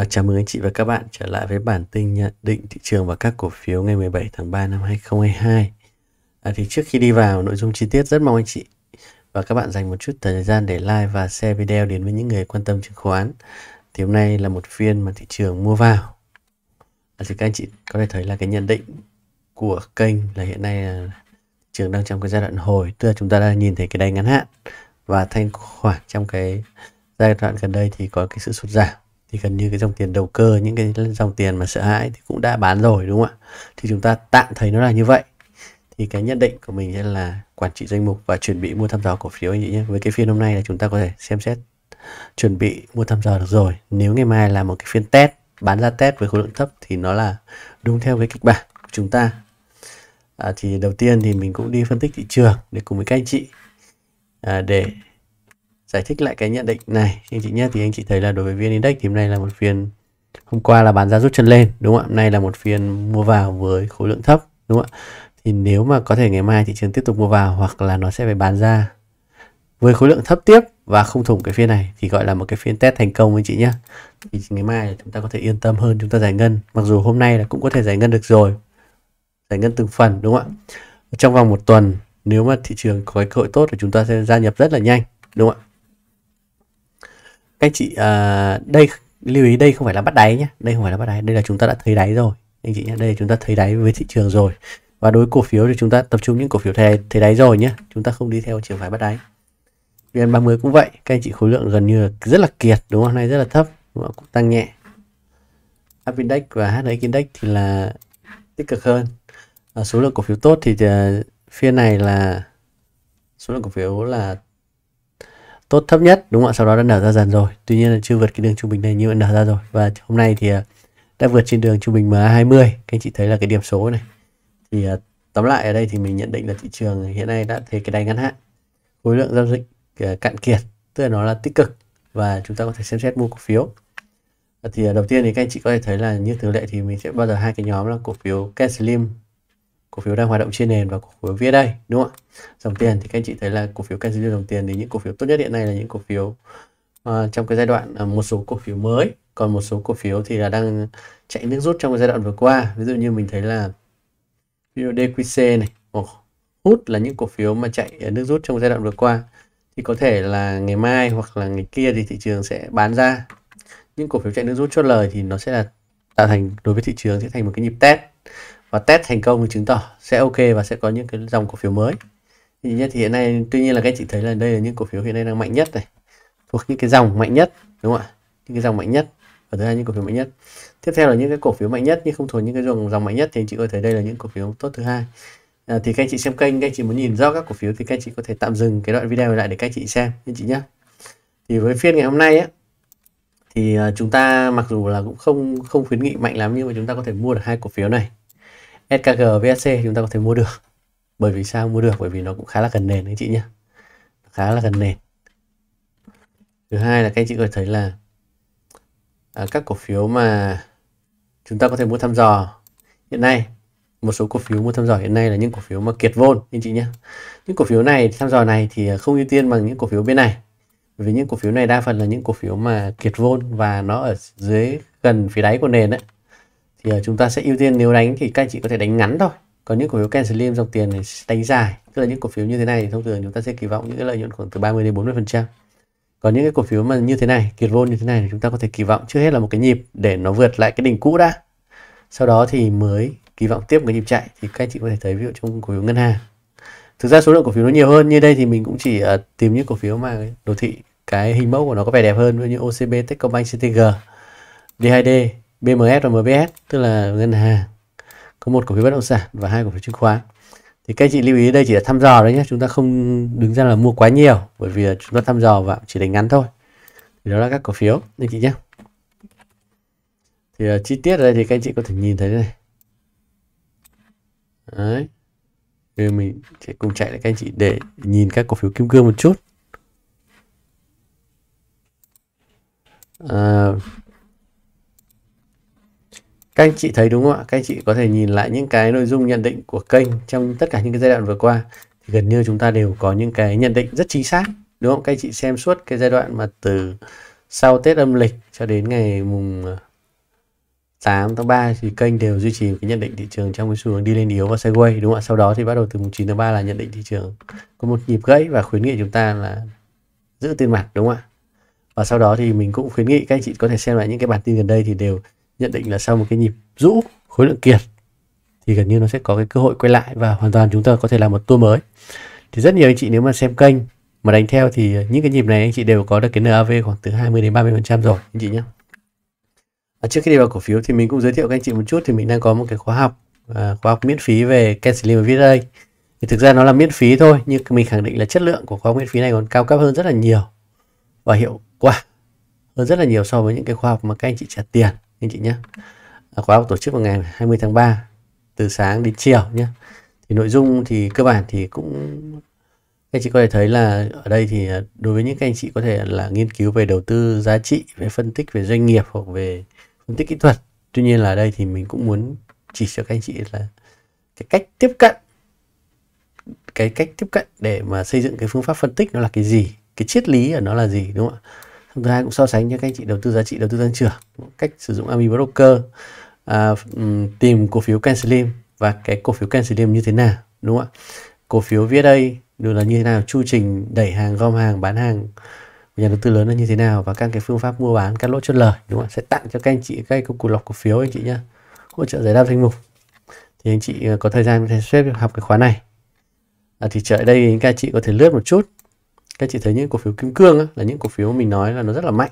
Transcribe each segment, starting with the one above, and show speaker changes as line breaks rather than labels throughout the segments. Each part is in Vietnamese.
À, chào mừng anh chị và các bạn trở lại với bản tin nhận định thị trường và các cổ phiếu ngày 17 tháng 3 năm 2022. À, thì trước khi đi vào nội dung chi tiết rất mong anh chị và các bạn dành một chút thời gian để like và share video đến với những người quan tâm chứng khoán. Thì hôm nay là một phiên mà thị trường mua vào. À, thì các anh chị có thể thấy là cái nhận định của kênh là hiện nay là trường đang trong cái giai đoạn hồi, tức là chúng ta đang nhìn thấy cái đáy ngắn hạn và thanh khoản trong cái giai đoạn gần đây thì có cái sự sụt giảm thì gần như cái dòng tiền đầu cơ những cái dòng tiền mà sợ hãi thì cũng đã bán rồi đúng không ạ thì chúng ta tạm thấy nó là như vậy thì cái nhận định của mình sẽ là quản trị danh mục và chuẩn bị mua thăm dò cổ phiếu anh chị nhé với cái phiên hôm nay là chúng ta có thể xem xét chuẩn bị mua thăm dò được rồi nếu ngày mai là một cái phiên test bán ra test với khối lượng thấp thì nó là đúng theo cái kịch bản của chúng ta à, thì đầu tiên thì mình cũng đi phân tích thị trường để cùng với các anh chị à, để giải thích lại cái nhận định này anh chị nhé thì anh chị thấy là đối với vn index thì hôm nay là một phiên hôm qua là bán ra rút chân lên đúng không ạ hôm nay là một phiên mua vào với khối lượng thấp đúng không ạ thì nếu mà có thể ngày mai thị trường tiếp tục mua vào hoặc là nó sẽ phải bán ra với khối lượng thấp tiếp và không thủng cái phiên này thì gọi là một cái phiên test thành công anh chị nhé thì ngày mai chúng ta có thể yên tâm hơn chúng ta giải ngân mặc dù hôm nay là cũng có thể giải ngân được rồi giải ngân từng phần đúng không ạ trong vòng một tuần nếu mà thị trường có cái cơ hội tốt thì chúng ta sẽ gia nhập rất là nhanh đúng không ạ các chị uh, đây lưu ý đây không phải là bắt đáy nhé đây không phải là bắt đáy đây là chúng ta đã thấy đáy rồi anh chị nhé đây là chúng ta thấy đáy với thị trường rồi và đối với cổ phiếu thì chúng ta tập trung những cổ phiếu thấy, thấy đáy rồi nhé chúng ta không đi theo chiều phải bắt đáy VN30 cũng vậy các anh chị khối lượng gần như là rất là kiệt đúng không nay rất là thấp đúng cũng tăng nhẹ Up Index và HNX Index thì là tích cực hơn à, số lượng cổ phiếu tốt thì, thì à, phiên này là số lượng cổ phiếu là tốt thấp nhất đúng không ạ sau đó đã nở ra dần rồi tuy nhiên là chưa vượt cái đường trung bình này nhưng vậy nở ra rồi và hôm nay thì à, đã vượt trên đường trung bình MA 20 các anh chị thấy là cái điểm số này thì à, tóm lại ở đây thì mình nhận định là thị trường hiện nay đã thấy cái đáy ngắn hạn khối lượng giao dịch à, cạn kiệt tức là nó là tích cực và chúng ta có thể xem xét mua cổ phiếu thì đầu tiên thì các anh chị có thể thấy là như thường lệ thì mình sẽ bao giờ hai cái nhóm là cổ phiếu Cat Slim cổ phiếu đang hoạt động trên nền và cổ phiếu vía đây đúng không ạ dòng tiền thì các anh chị thấy là cổ phiếu canh dòng tiền thì những cổ phiếu tốt nhất hiện nay là những cổ phiếu uh, trong cái giai đoạn uh, một số cổ phiếu mới còn một số cổ phiếu thì là đang chạy nước rút trong cái giai đoạn vừa qua ví dụ như mình thấy là ví dụ DQC này oh, hút là những cổ phiếu mà chạy nước rút trong giai đoạn vừa qua thì có thể là ngày mai hoặc là ngày kia thì thị trường sẽ bán ra những cổ phiếu chạy nước rút chốt lời thì nó sẽ là tạo thành đối với thị trường sẽ thành một cái nhịp test và test thành công thì chứng tỏ sẽ ok và sẽ có những cái dòng cổ phiếu mới thì nhất thì hiện nay tuy nhiên là các chị thấy là đây là những cổ phiếu hiện nay đang mạnh nhất này thuộc những cái dòng mạnh nhất đúng không ạ những cái dòng mạnh nhất và thứ hai những cổ phiếu mạnh nhất tiếp theo là những cái cổ phiếu mạnh nhất nhưng không thuộc những cái dòng dòng mạnh nhất thì anh chị có thể đây là những cổ phiếu tốt thứ hai à, thì các anh chị xem kênh các anh chị muốn nhìn rõ các cổ phiếu thì các anh chị có thể tạm dừng cái đoạn video lại để các anh chị xem anh chị nhé thì với phiên ngày hôm nay á thì ờ, chúng ta mặc dù là cũng không không khuyến nghị mạnh lắm nhưng mà chúng ta có thể mua được hai cổ phiếu này SKG VSC chúng ta có thể mua được bởi vì sao mua được bởi vì nó cũng khá là gần nền đấy chị nhé khá là gần nền thứ hai là các anh chị có thể thấy là à, các cổ phiếu mà chúng ta có thể mua thăm dò hiện nay một số cổ phiếu mua thăm dò hiện nay là những cổ phiếu mà kiệt vôn anh chị nhé những cổ phiếu này thăm dò này thì không ưu tiên bằng những cổ phiếu bên này bởi vì những cổ phiếu này đa phần là những cổ phiếu mà kiệt vôn và nó ở dưới gần phía đáy của nền ấy thì ờ, chúng ta sẽ ưu tiên nếu đánh thì các anh chị có thể đánh ngắn thôi còn những cổ phiếu can slim dòng tiền này đánh dài tức là những cổ phiếu như thế này thông thường chúng ta sẽ kỳ vọng những cái lợi nhuận khoảng từ 30 đến 40 phần trăm còn những cái cổ phiếu mà như thế này kiệt vôn như thế này thì chúng ta có thể kỳ vọng trước hết là một cái nhịp để nó vượt lại cái đỉnh cũ đã sau đó thì mới kỳ vọng tiếp cái nhịp chạy thì các anh chị có thể thấy ví dụ trong cổ phiếu ngân hàng thực ra số lượng cổ phiếu nó nhiều hơn như đây thì mình cũng chỉ uh, tìm những cổ phiếu mà đồ thị cái hình mẫu của nó có vẻ đẹp hơn với như OCB, Techcombank, CTG, DHD, BMS và MBS tức là ngân hàng có một cổ phiếu bất động sản và hai cổ phiếu chứng khoán thì các anh chị lưu ý đây chỉ là thăm dò đấy nhé chúng ta không đứng ra là mua quá nhiều bởi vì chúng ta thăm dò và chỉ đánh ngắn thôi thì đó là các cổ phiếu anh chị nhé thì uh, chi tiết ở đây thì các anh chị có thể nhìn thấy này đấy Bây giờ mình sẽ cùng chạy lại các anh chị để nhìn các cổ phiếu kim cương một chút Ờ, các anh chị thấy đúng không ạ các anh chị có thể nhìn lại những cái nội dung nhận định của kênh trong tất cả những cái giai đoạn vừa qua thì gần như chúng ta đều có những cái nhận định rất chính xác đúng không các anh chị xem suốt cái giai đoạn mà từ sau Tết âm lịch cho đến ngày mùng 8 tháng 3 thì kênh đều duy trì cái nhận định thị trường trong cái xu hướng đi lên yếu và sideways đúng không ạ? Sau đó thì bắt đầu từ mùng 9 tháng 3 là nhận định thị trường có một nhịp gãy và khuyến nghị chúng ta là giữ tiền mặt đúng không ạ? và sau đó thì mình cũng khuyến nghị các anh chị có thể xem lại những cái bản tin gần đây thì đều nhận định là sau một cái nhịp rũ khối lượng kiệt thì gần như nó sẽ có cái cơ hội quay lại và hoàn toàn chúng ta có thể làm một tour mới thì rất nhiều anh chị nếu mà xem kênh mà đánh theo thì những cái nhịp này anh chị đều có được cái NAV khoảng từ 20 đến 30 phần trăm rồi anh chị nhé à, trước khi đi vào cổ phiếu thì mình cũng giới thiệu các anh chị một chút thì mình đang có một cái khóa học à, khóa học miễn phí về Cancel và đây thì thực ra nó là miễn phí thôi nhưng mình khẳng định là chất lượng của khóa miễn phí này còn cao cấp hơn rất là nhiều và hiệu quả hơn rất là nhiều so với những cái khóa học mà các anh chị trả tiền anh chị nhé à, khóa học tổ chức vào ngày 20 tháng 3 từ sáng đến chiều nhé thì nội dung thì cơ bản thì cũng các anh chị có thể thấy là ở đây thì à, đối với những các anh chị có thể là nghiên cứu về đầu tư giá trị về phân tích về doanh nghiệp hoặc về phân tích kỹ thuật tuy nhiên là ở đây thì mình cũng muốn chỉ cho các anh chị là cái cách tiếp cận cái cách tiếp cận để mà xây dựng cái phương pháp phân tích nó là cái gì cái triết lý ở nó là gì đúng không ạ thứ hai cũng so sánh cho các anh chị đầu tư giá trị đầu tư tăng trưởng cách sử dụng ami broker à, tìm cổ phiếu can slim và cái cổ phiếu can slim như thế nào đúng không ạ cổ phiếu viết đây đều là như thế nào chu trình đẩy hàng gom hàng bán hàng của nhà đầu tư lớn là như thế nào và các cái phương pháp mua bán các lỗ chốt lời đúng không ạ sẽ tặng cho các anh chị cái công cụ lọc cổ phiếu anh chị nhé hỗ trợ giải đáp danh mục thì anh chị ờ, có thời gian có thể xếp học cái khóa này à, thì trở đây các anh chị có thể lướt một chút các chị thấy những cổ phiếu kim cương á, là những cổ phiếu mình nói là nó rất là mạnh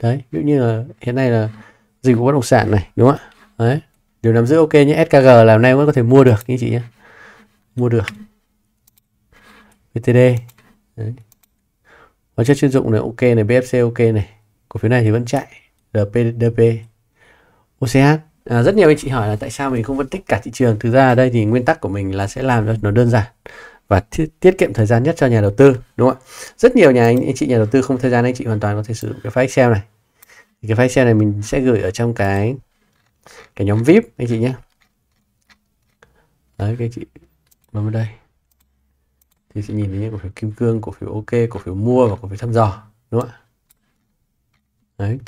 đấy ví dụ như là hiện nay là dịch vụ bất động sản này đúng không ạ đấy điều nắm giữ ok nhé SKG là hôm nay vẫn có thể mua được anh chị nhé mua được VTD đấy. hóa chất chuyên dụng này ok này BFC ok này cổ phiếu này thì vẫn chạy DPDP OCH à, rất nhiều anh chị hỏi là tại sao mình không phân tích cả thị trường thực ra ở đây thì nguyên tắc của mình là sẽ làm cho nó đơn giản và tiết, kiệm thời gian nhất cho nhà đầu tư đúng không ạ rất nhiều nhà anh, anh chị nhà đầu tư không thời gian anh chị hoàn toàn có thể sử dụng cái file Excel này thì cái file Excel này mình sẽ gửi ở trong cái cái nhóm VIP anh chị nhé đấy các anh chị bấm vào đây thì sẽ nhìn thấy những cổ phiếu kim cương cổ phiếu ok cổ phiếu mua và cổ phiếu thăm dò đúng không ạ đấy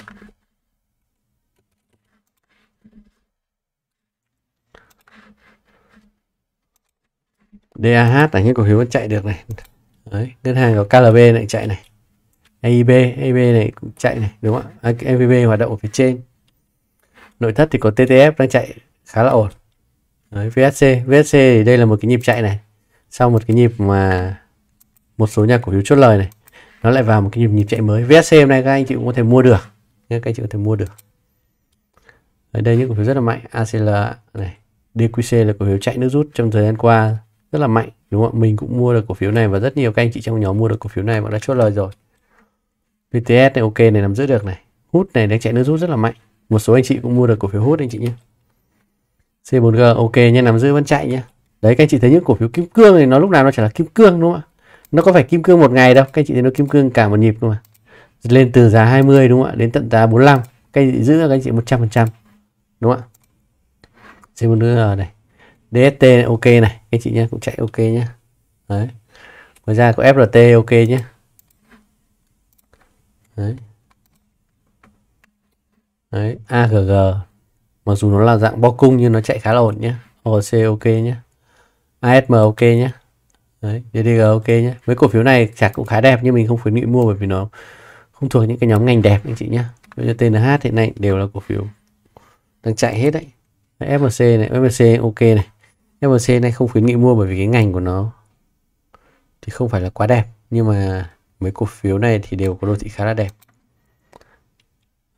DAH là những cổ phiếu vẫn chạy được này Đấy, ngân hàng của KLB này chạy này AIB, AIB này cũng chạy này đúng không ạ? MVB hoạt động ở phía trên. Nội thất thì có TTF đang chạy khá là ổn. Đấy, VSC, VSC thì đây là một cái nhịp chạy này. Sau một cái nhịp mà một số nhà cổ phiếu chốt lời này, nó lại vào một cái nhịp nhịp chạy mới. VSC hôm nay các anh chị cũng có thể mua được. Các anh chị có thể mua được. Ở đây những cổ phiếu rất là mạnh, ACL này, DQC là cổ phiếu chạy nước rút trong thời gian qua rất là mạnh đúng không mình cũng mua được cổ phiếu này và rất nhiều các anh chị trong nhóm mua được cổ phiếu này và đã chốt lời rồi VTS này ok này nằm giữ được này hút này đang chạy nước rút rất là mạnh một số anh chị cũng mua được cổ phiếu hút anh chị nhé C4G ok nha nằm giữ vẫn chạy nhé đấy các anh chị thấy những cổ phiếu kim cương thì nó lúc nào nó chả là kim cương đúng không ạ nó có phải kim cương một ngày đâu các anh chị thấy nó kim cương cả một nhịp luôn mà lên từ giá 20 đúng không ạ đến tận giá 45 các anh chị giữ các anh chị 100 phần trăm đúng không ạ C4G này DST ok này anh chị nhé cũng chạy ok nhé đấy ngoài ra có FRT ok nhé đấy đấy AGG mặc dù nó là dạng bo cung nhưng nó chạy khá là ổn nhé OC ok nhé ASM ok nhé đấy DDG ok nhé mấy cổ phiếu này chạc cũng khá đẹp nhưng mình không khuyến nghị mua bởi vì nó không thuộc những cái nhóm ngành đẹp anh chị nhé bây giờ TNH hiện nay đều là cổ phiếu đang chạy hết đấy FMC này FMC ok này MRC này không khuyến nghị mua bởi vì cái ngành của nó thì không phải là quá đẹp nhưng mà mấy cổ phiếu này thì đều có đô thị khá là đẹp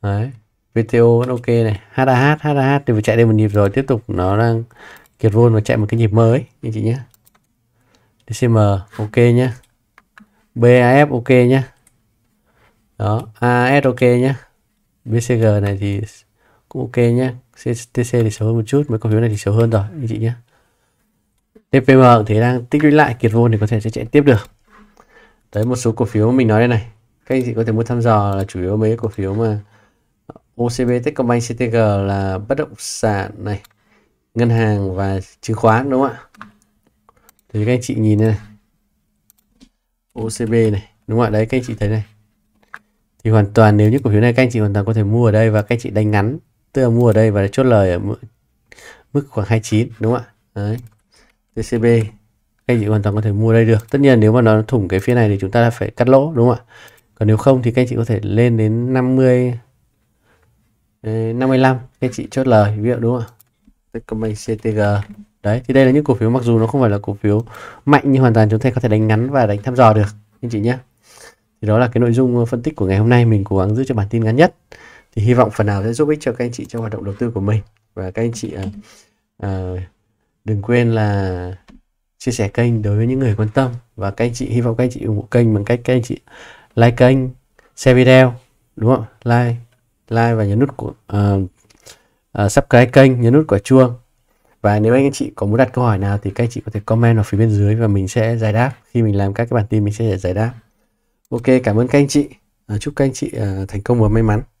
đấy VTO vẫn ok này HAH HAH thì vừa chạy lên một nhịp rồi tiếp tục nó đang kiệt vôn và chạy một cái nhịp mới anh chị nhé DCM ok nhé BAF ok nhé đó AS ok nhé BCG này thì cũng ok nhé CTC thì xấu hơn một chút mấy cổ phiếu này thì xấu hơn rồi anh chị nhé TPM thì đang tích lũy lại kiệt vốn thì có thể sẽ chạy tiếp được tới một số cổ phiếu mình nói đây này các anh chị có thể mua thăm dò là chủ yếu mấy cổ phiếu mà OCB Techcombank CTG là bất động sản này ngân hàng và chứng khoán đúng không ạ thì các anh chị nhìn này OCB này đúng không ạ đấy các anh chị thấy này thì hoàn toàn nếu như cổ phiếu này các anh chị hoàn toàn có thể mua ở đây và các anh chị đánh ngắn tức là mua ở đây và chốt lời ở mức khoảng 29 đúng không ạ đấy JCB các chị hoàn toàn có thể mua đây được tất nhiên nếu mà nó thủng cái phía này thì chúng ta phải cắt lỗ đúng không ạ còn nếu không thì các anh chị có thể lên đến 50 55 các anh chị chốt lời ví dụ đúng không ạ Techcombank CTG đấy thì đây là những cổ phiếu mặc dù nó không phải là cổ phiếu mạnh nhưng hoàn toàn chúng ta có thể đánh ngắn và đánh thăm dò được anh chị nhé thì đó là cái nội dung ờ, phân tích của ngày hôm nay mình cố gắng giữ cho bản tin ngắn nhất thì hy vọng phần nào sẽ giúp ích cho các anh chị trong hoạt động đầu tư của mình và các anh chị uh, uh, đừng quên là chia sẻ kênh đối với những người quan tâm và các anh chị hy vọng các anh chị ủng hộ kênh bằng cách các anh chị like kênh share video đúng không like like và nhấn nút của uh, uh, subscribe kênh nhấn nút quả chuông và nếu anh chị có muốn đặt câu hỏi nào thì các anh chị có thể comment ở phía bên dưới và mình sẽ giải đáp khi mình làm các cái bản tin mình sẽ giải đáp ok cảm ơn các anh chị uh, chúc các anh chị uh, thành công và may mắn